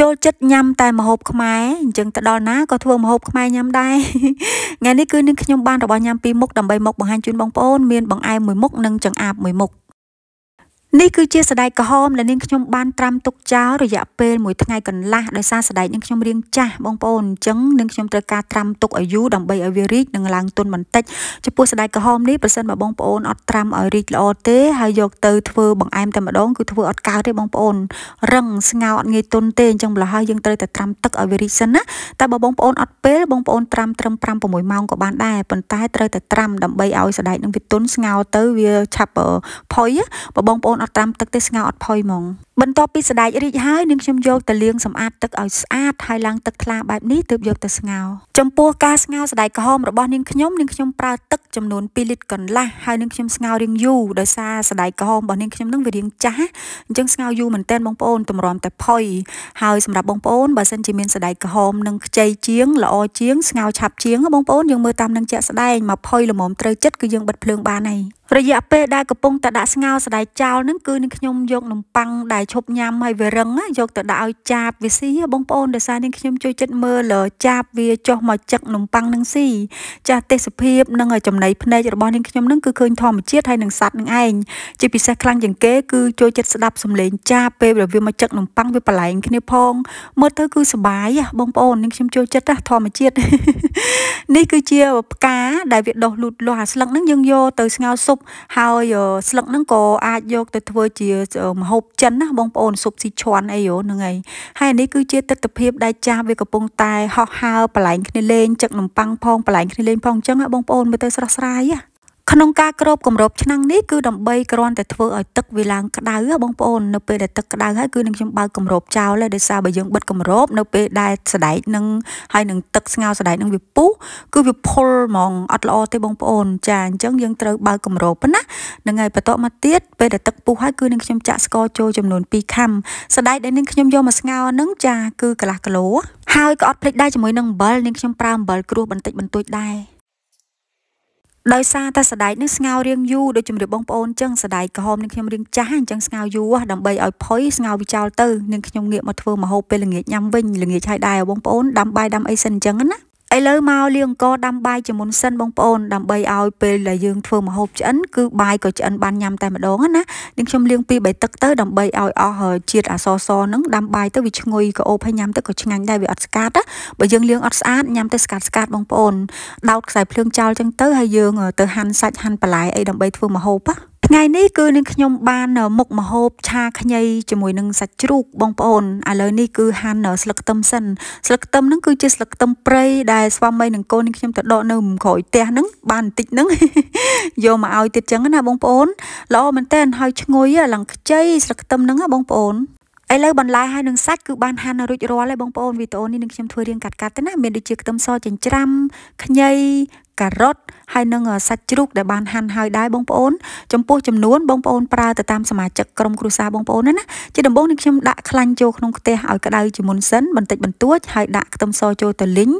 ចូលចិត្តញ៉ាំតែម្ហូបខ្មែរអញ្ចឹងទៅដល់ណាក៏ធ្វើម្ហូបខ្មែរញ៉ាំដែរថ្ងៃនេះគឺនឹងខ្ញុំបានរបស់ញ៉ាំពីរមុខដើម្បីមកបង្ហាញជូនបងប្អូនមានបង្អែមមួយមុខនិងចង្អាបមួយមុខនេះគឺជាសដែកក្រហមដែលនាងខ្ញុំបានត្រាំទុកចោលរយៈពេលមួយថ្ងៃកន្លះដោយសារសដែកនាងខ្ញុំរាងចាស់បងប្អូនអញ្ចឹងនាងខ្ញុំត្រូវការត្រាំទុកឲ្យយូរដើម្បីឲ្យវារីកនិងឡើងទន់បន្តិចចំពោះសដែកក្រហមនេះប្រសិនបើបងប្អូនអត់ត្រាំឲ្យរីកល្អទេហើយយកទៅធ្វើបង្អែមតែម្ដងគឺធ្វើអត់កើតទេបងប្អូនរឹងស្ងោរអត់ងាយទន់ទេអញ្ចឹងម្ល៉េះហើយយើងត្រូវតែត្រាំទឹកឲ្យវារីកសិនណាតែបើបងប្អូនអត់ពេលបងប្អូនត្រាំត្រឹម5 6ម៉ោងក៏បានដែរប៉ុន្តែត្រូវតែត្រាំដើម្បីឲ្យសដែកនឹងវាទន់ស្ងោរទៅវាឆាប់ផុយបើបងប្អូនត់ត្រាំទឹកទេស្ងោរអត់ផុយហ្មងបន្ទាប់ពីស្ដែករីកហើយនឹងខ្ញុំយកទៅលាងសម្អាតទឹកឲ្យស្អាតហើយឡើងទឹកថ្លាបែបនេះទើបយកទៅស្ងោរចំពោះការស្ងោរស្ដែកក្រហមរបស់នាងខ្ញុំនាងខ្ញុំប្រើទឹកចំនួន2លីត្រកន្លះហើយនាងខ្ញុំស្ងោររៀងយូរដោយសារស្ដែកក្រហមរបស់នាងខ្ញុំនឹងវារៀងចាស់អញ្ចឹងស្ងោរយូរមែនទែនបងប្អូនតម្រាំតែផុយហើយសម្រាប់បងប្អូនបើសិនជាមានស្ដែកក្រហមនឹងខ្ចីជាងល្អជាងស្ងោរឆាប់ជាង បងប្អូនយើងមើលតាមនឹងជាក់ស្ដែងមកផុយល្មមត្រូវចិត្តគឺយើងបិទភ្លើងបានហើយរយៈពេលដែលកំពុងតែដាក់ស្ងោរស្ដាយចោលហ្នឹងគឺនឹងខ្ញុំយកនំប៉័ងដែលឈប់ញ៉ាំហើយវារឹងយកទៅដាក់ឲ្យចាបវាស៊ីបងប្អូនដោយសារនេះខ្ញុំជួយចិត្តមើល ចាបវាចុះមកចឹកនំប៉័ងនឹងស៊ីចាស់ទេសភាពនិងចំណៃភ្នែករបស់នេះខ្ញុំហ្នឹងគឺឃើញធម្មជាតិហើយនឹងសัตว์នឹងឯងជាពិសេសខ្លាំងជាងគេគឺជួយចិត្តស្ដាប់សំឡេងចាបពេលវាមកចឹកនំប៉័ងវាបលែងគ្នាផងមើលទៅគឺសបាយបងប្អូននេះខ្ញុំជួយចិត្តធម្មជាតិនេះគឺជាផ្កាដែលវាដុះលូតលាស់អាស្លឹកហ្នឹងយើងយកទៅស្ងោរស៊ុបបហើយស្លឹកហ្នឹងក៏អាចយកទៅធ្វើជាម្ហូបចិនណាបងប្អូនស៊ុបស៊ីឈွမ်းអីយោហ្នឹងហើយហើយនេះគឺជាទស្សនភាពដែលចាស់វាកំពុងតែហោះហើរបន្លែងគ្នាលេងចឹកនំប៉័ងផងបន្លែងគ្នាលេងផងអញ្ចឹងបងប្អូនមើលទៅស្រស់ស្រាយហ៎ក្នុងការគ្របគម្របឆ្នាំងនេះគឺដើម្បីគ្រាន់តែធ្វើឲ្យទឹកវាឡើងក្តៅបងប្អូននៅពេលដែលទឹកក្តៅហើយគឺនឹងខ្ញុំបើកគម្របចោលហើយដោយសារបើយើងបិទគម្របនៅពេលដែលស្ដែកនឹងហើយនឹងទឹកស្ងោរស្ដែកនឹងវាពុះគឺវាផុលហ្មងអត់ល្អទេបងប្អូនចាអញ្ចឹងយើងត្រូវបើកគម្របណានឹងហើយបន្តមកទៀតពេលដែលទឹកពុះហើយគឺនឹងខ្ញុំចាក់ស្ករចូលចំនួន2ខាំស្ដែកដែលនឹងខ្ញុំយកមកស្ងោរនឹងចាគឺកន្លះគីឡូហើយក៏អត់ភ្លេចដែរជាមួយនឹងអំបិលនឹងខ្ញុំប្រើអំបិលគ្រួសបន្តិចបន្តួចដែរដោយសារតែសដែកនឹងស្ងោររៀងយូរដូចជំរាបបងប្អូនចឹងសដែកក្រហមនឹងខ្ញុំរៀងចាស់អញ្ចឹងស្ងោរយូរដើម្បីឲ្យផុយស្ងោរវាចោលទៅនឹងខ្ញុំងាកមកធ្វើម្ហូបពេលល្ងាចញ៉ាំវិញល្ងាចហើយដែរបងប្អូនដាំបាយដាំអីសិនអញ្ចឹងណាឥឡូវមកលាងអង្ករដាំបាយជាមុនសិនបងប្អូនដើម្បីឲ្យពេលដែលយើងធ្វើម្ហូបឆ្អិនគឺបាយក៏ឆ្អិនបានញ៉ាំតែម្ដងណានាងខ្ញុំលាងពី3ទឹកទៅដើម្បីឲ្យអស់ជាតិអសរសហ្នឹងដាំបាយទៅវាឈ្ងុយក៏អូបហើយញ៉ាំទៅក៏ឆ្ងាញ់ដែរវាអត់ស្កាតណាបើយើងលាងអត់ស្អាតញ៉ាំទៅស្កាតស្កាតបងប្អូនដោតខ្សែភ្លើងចោលចឹងទៅហើយយើងទៅហាន់សាច់ហាន់បន្លែអីដើម្បីធ្វើម្ហូបណាថ្ងៃនេះគឺនឹងខ្ញុំបានមុខមហូបឆាខ្ញីជាមួយនឹងសាច់ជ្រូកបងប្អូនឥឡូវនេះគឺហាន់ស្លឹកខ្ទឹមសិនស្លឹកខ្ទឹមហ្នឹងគឺជាស្លឹកខ្ទឹមព្រៃដែលស្វាមីនិងកូនខ្ញុំទៅដកនៅក្រោយផ្ទះហ្នឹងបានបន្តិចហ្នឹងយកមកឲ្យទៀតចឹងណាបងប្អូន ល្អមែនតើហើយឈ្ងុយឡើងខ្ចីស្លឹកខ្ទឹមហ្នឹងបងប្អូនឥឡូវបន្លែហើយនឹងសាច់គឺបានហាន់រួចរាល់ហើយបងប្អូនវីដេអូនេះនឹងខ្ញុំធ្វើរៀងកាត់កាត់ទៅណាមានដូចជាខ្ទឹមសចិញ្ច្រាំខ្ញីការ៉ុតហើយនឹងសាច់ជ្រូកដែលបានហាន់ហើយដែរបងប្អូន ចំពោះចំនួនបងប្អូន ប្រើទៅតាមសមាជិកក្រុមគ្រួសារបងប្អូនណាណាជាដំបូងនេះខ្ញុំដាក់ខ្លាញ់ចូលក្នុងខ្ទះឲ្យក្តៅជាមុនសិនបន្តិចបន្តួចហើយដាក់ខ្ទឹមសចូលទៅលីង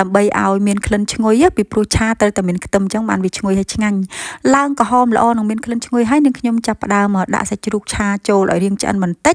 ដើម្បីឲ្យមានក្លិនឈ្ងុយពីព្រោះឆាត្រូវតែមានខ្ទឹមចឹងបានវាឈ្ងុយហើយឆ្ងាញ់ឡើងក្រហមល្អនឹងមានក្លិនឈ្ងុយហើយនឹងខ្ញុំចាប់ផ្ដើមមកដាក់សាច់ជ្រូកឆាចូលឲ្យរាងឆ្អិនបន្តិច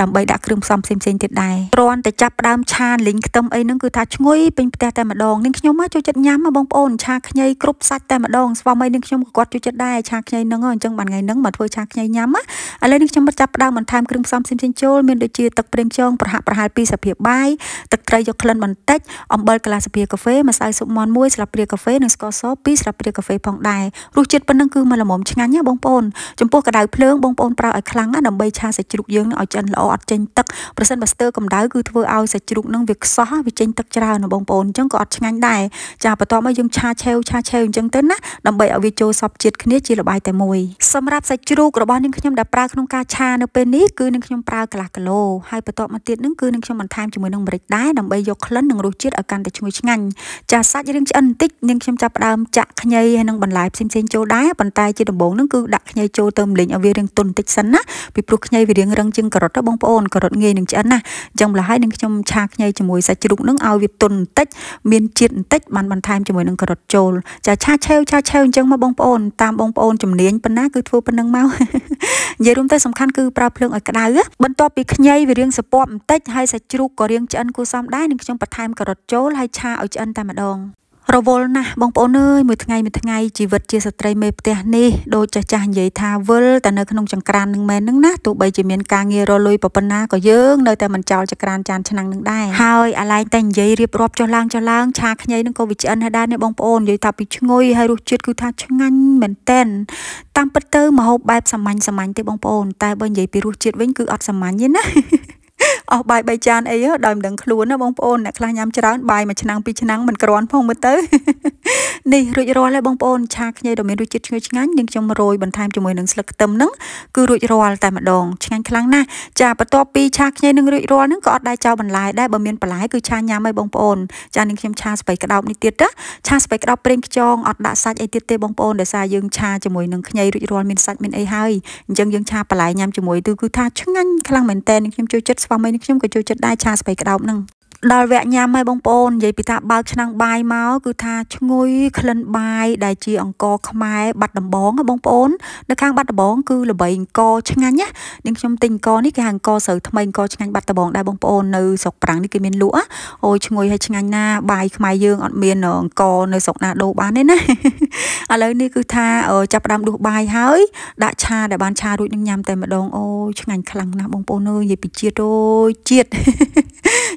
ដើម្បីដាក់គ្រឿងផ្សំផ្សេងៗទៀតដែរគ្រាន់តែចាប់ផ្ដើមឆាលីងខ្ទឹមអីហ្នឹងគឺថាឈ្ងុយពេញផ្ទះតែម្ដងនឹងខ្ញុំមកចូលចិត្តញ៉ាំបងប្អូនឆាខ្ញីគ្រប់សាច់តែម្ដងស្វាមីនឹងខ្ញុំក៏គាត់ជួយចិត្តដែរឆាខ្ញីហ្នឹងអញ្ចឹងបានថ្ងៃហ្នឹងមកធ្វើឆាខ្ញីញ៉ាំណាឥឡូវនេះខ្ញុំមកចាប់ផ្ដើមបន្ថែមគ្រឿងផ្សំផ្សេងៗចូលមានដូចជាទឹកប្រេងខ្យងប្រហាក់ប្រហែល2ស្លាបព្រាបាយទឹកត្រីយកក្លិនបន្តិចអំបិលកន្លះស្លាបព្រាកាហ្វេម្សៅស៊ុបមាន់1ស្លាបព្រាកាហ្វេនិងស្ករស2ស្លាបព្រាកាហ្វេផងដែររសជាតិប៉ុណ្ណឹងគឺមិនល្មមឆ្ងាញ់ណាបងប្អូនចំពោះក្តៅភ្លើងបងប្អូនប្រើឲ្យខ្លាំងណាដើម្បីឆាសាច់ជ្រូកយើងនឹងឲ្យឆ្អិនល្អអត់ចេញទឹកប្រសិនបើស្ទើរកម្ដៅគឺធ្វើឲ្យសាច់ជ្រូកនឹងវាខ្សោះវាចេញទឹកច្រើនណាបងប្អូនអញ្ចឹងក៏អត់ឆ្ងាញ់ដែរចាបន្ទាប់មកយើងឆាឆេឆេវឆាឆេវអញ្ចឹងទៅណាដើម្បីឲ្យវាចូលសពជាតិគ្នាជាល្បាយតែមួយសម្រាប់សាច់ជ្រូករបស់នាងខ្ញុំដែលប្រើក្នុងការឆានៅពេលនេះគឺនាងខ្ញុំប្រើកន្លះគីឡូហើយបន្ទាប់មកទៀតនឹងគឺនាងខ្ញុំបន្ថែមជាមួយនឹងម្រេចដែរដើម្បីយកក្លិននិងរសជាតិឲ្យកាន់តែឈ្ងុយឆ្ងាញ់ចាសាច់រៀងឆ្អិនបន្តិចនាងខ្ញុំចាប់ផ្ដើមចាក់ខ្ញីហើយនឹងបន្លែផ្សេងៗចូលដែរប៉ុន្តែជាដំបូងនឹងគឺដាក់ខ្ញីចូលទៅម្លេងឲ្យវារៀងទន់បន្តិចសិនណាពីព្រោះខ្ញីវារៀងរឹងជាងការ៉ុតទៅបងប្អូនការ៉ុតងាយនឹងឆ្អិនណាអញ្ចឹងម្ល៉េះហើយនាងខ្ញុំឆាខ្ញីជាមួយសាច់ជ្រូកនឹងឲ្យវាទន់បន្តិចមានជាតិបន្តិចបានបន្ថែមជាមួយនឹងការ៉ុតចូលចូលចាឆាឆាវឆាឆាវអញ្ចឹងមកបងប្អូនតាមបងប្អូនជំនាញប៉ុណ្ណាគឺធ្វើប៉ុណ្ណឹងមកនិយាយរួមទៅសំខាន់គឺប្រើភ្លើងឲ្យក្តៅបន្ទាប់ពីខ្ញីវារៀងសពបបន្តិចហើយសាច់ជ្រូកក៏រៀងឆ្អិនគួរសមដែរនឹងខ្ញុំបន្ថែមការ៉ុតចូលហើយឆាឲ្យឆ្អិនតែម្ដងរវល់ណាស់បងប្អូនអើយមួយថ្ងៃមួយថ្ងៃជីវិតជាស្ត្រីមេផ្ទះនេះដូចចាស់ចាស់និយាយថាវិលតែនៅក្នុងចង្ក្រាននឹងមែននឹងណាទោះបីជាមានការងាររលុយប៉ុណ្ណាក៏យើងនៅតែមិនចោលចង្ក្រានចានឆ្នាំងនឹងដែរហើយអាឡែងតែនិយាយរៀបរាប់ចុះឡើងចុះឡើងឆាខ្ញីនឹងក៏វាឆ្អិនហើយដែរនេះបងប្អូននិយាយថាពីឈ្ងុយហើយរសជាតិគឺថាឆ្ងាញ់មែនតែនតាមពិតទៅម្ហូបបែបសាមញ្ញសាមញ្ញទេបងប្អូនតែបើនិយាយពីរសជាតិវិញគឺអត់សាមញ្ញទេណាអស់បាយ3ចានអីដោយមិនដឹងខ្លួនណាបងប្អូនអ្នកខ្លះញ៉ាំច្រើនបាយមួយឆ្នាំពីរឆ្នាំមិនក្រាន់ផងមើលទៅនេះរួចរាល់ហើយបងប្អូនឆាខ្ញីដ៏មានរសជាតិឈ្ងុយឆ្ងាញ់និងខ្ញុំរោយបន្ថែមជាមួយនឹងស្លឹកខ្ទឹមហ្នឹងគឺរួចរាល់តែម្ដងឆ្ងាញ់ខ្លាំងណាស់ចាបន្ទាប់ពីឆាខ្ញីនឹងរួចរាល់ហ្នឹងក៏អត់ដែរចោលបន្លែដែរបើមានបន្លែគឺឆាញ៉ាំឲ្យបងប្អូន ចានឹងខ្ញុំឆាស្បៃក្តោបនេះទៀតណាឆាស្បៃក្តោបប្រេងខ្យងអត់ដាក់សាច់អីទៀតទេបងប្អូនដោយសារយើងឆាជាមួយនឹងខ្ញីរួចរាល់មានសាច់មានអីហើយអញ្ចឹងយើងឆាបន្លែញ៉ាំជាមួយគឺគឺថាឆ្ងាញ់ខ្លាំងមែនតើខ្ញុំចូលចិត្តស្វាមីខ្ញុំក៏ចូលចិត្តដែរឆាស្ពៃក្តោបហ្នឹងដល់វគ្គញ៉ាំហើយបងប្អូននិយាយពីថាបើកឆ្នាំងបាយមកគឺថាឈ្ងុយក្លិនបាយដែលជាអង្ករខ្មែរបាត់ដំបងបងប្អូននៅខាងបាត់ដំបងគឺល្បីអង្ករឆ្ងាញ់ណានាងខ្ញុំទិញអង្ករនេះគេហៅអង្ករស្រូវថ្មីអង្ករឆ្ងាញ់បាត់ដំបងដែរបងប្អូននៅស្រុកប្រាំងនេះគេមានលក់អូយឈ្ងុយហើយឆ្ងាញ់ណាបាយខ្មែរយើងអត់មានអង្ករនៅស្រុកណាដូរបានទេណាឥឡូវនេះគឺថាចាប់ផ្ដើមដួសបាយហើយដាក់ឆាដែលបានឆារួចនឹងញ៉ាំតែម្ដងអូយឆ្ងាញ់ខ្លាំងណាស់បងប្អូនអើយនិយាយពីជាតិអូយជាតិ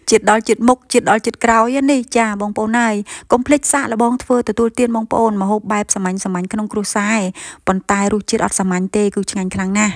ជាតិដល់ជាតិមុខជាតិដល់ជាតិក្រោយនេះចាបងប្អូនហើយកុំភ្លេចសាកល្បងធ្វើទទួលទានបងប្អូនម្ហូបបែបសាមញ្ញសាមញ្ញក្នុងគ្រួសារប៉ុន្តែរសជាតិអត់សាមញ្ញទេគឺឆ្ងាញ់ខ្លាំងណាស់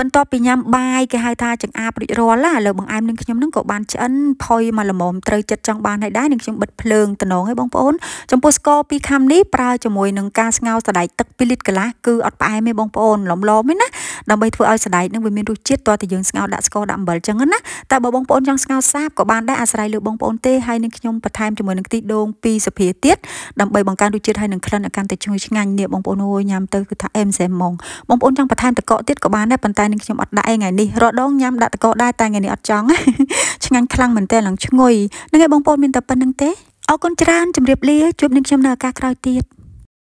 បន្ទាប់ពីញ៉ាំបាយគេហៅថាចង្អាបរួចរាល់ណាឥឡូវបងអែមនឹងខ្ញុំនឹងក៏បានឆ្អិនផុយមកល្មមត្រូវចិត្តចង់បានហើយដែរនឹងខ្ញុំបិទភ្លើងតំណងឲ្យបងប្អូនចំពោះស្ករ2ខាំនេះប្រើជាមួយនឹងការស្ងោរសណ្តែកទឹក2លីត្រកន្លះគឺអត់ផ្អែមទេបងប្អូនលំលមទេណាដើម្បីធ្វើឲ្យសណ្តែកនឹងវាមានរសជាតិតើតើយើងស្ងោរដាក់ស្ករដាក់អំបិលចឹងណាតែបើបងប្អូនចង់ស្ងោរសាបក៏បានដែរអាស្រ័យលើបងប្អូនទេហើយនឹងខ្ញុំបន្ថែមជាមួយនឹងខ្ទិះដូង2ស្លាបព្រាទៀតដើម្បីបង្កើនរសជាតិហើយនឹងក្លិនឲ្យកាន់តែឈ្ងុយឆ្ងាញ់នេះបងប្អូនអើយញ៉ាំទៅគឺថាអែមសែមហ្មងបងប្អូនចង់បន្ថែមទឹកកកទៀតក៏បានដែរប៉ុន្តែតែនឹងខ្ញុំអត់ដាក់ឯថ្ងៃនេះរដងញ៉ាំដាក់តកោដែរតែថ្ងៃនេះអត់ចង់ឆ្ងាញ់ខ្លាំងមែនតើឡើងឈ្ងុយហ្នឹងឯងបងប្អូនមានតែប៉ុណ្្នឹងទេអរគុណច្រើនជម្រាបលាជួបនឹងខ្ញុំនៅឱកាសក្រោយទៀត